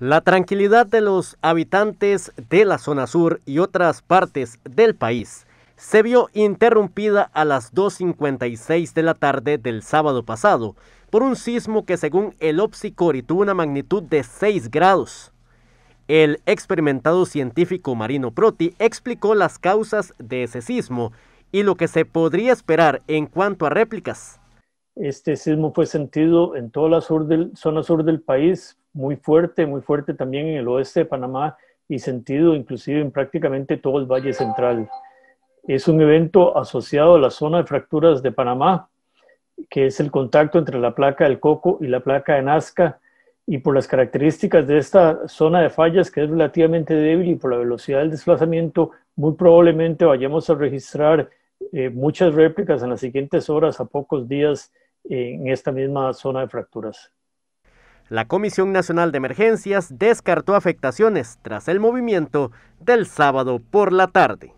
La tranquilidad de los habitantes de la zona sur y otras partes del país se vio interrumpida a las 2.56 de la tarde del sábado pasado por un sismo que según el Opsicori tuvo una magnitud de 6 grados. El experimentado científico Marino Proti explicó las causas de ese sismo y lo que se podría esperar en cuanto a réplicas. Este sismo fue sentido en toda la zona sur del país muy fuerte, muy fuerte también en el oeste de Panamá y sentido inclusive en prácticamente todo el Valle Central. Es un evento asociado a la zona de fracturas de Panamá, que es el contacto entre la placa del Coco y la placa de Nazca, y por las características de esta zona de fallas, que es relativamente débil, y por la velocidad del desplazamiento, muy probablemente vayamos a registrar eh, muchas réplicas en las siguientes horas, a pocos días, eh, en esta misma zona de fracturas la Comisión Nacional de Emergencias descartó afectaciones tras el movimiento del sábado por la tarde.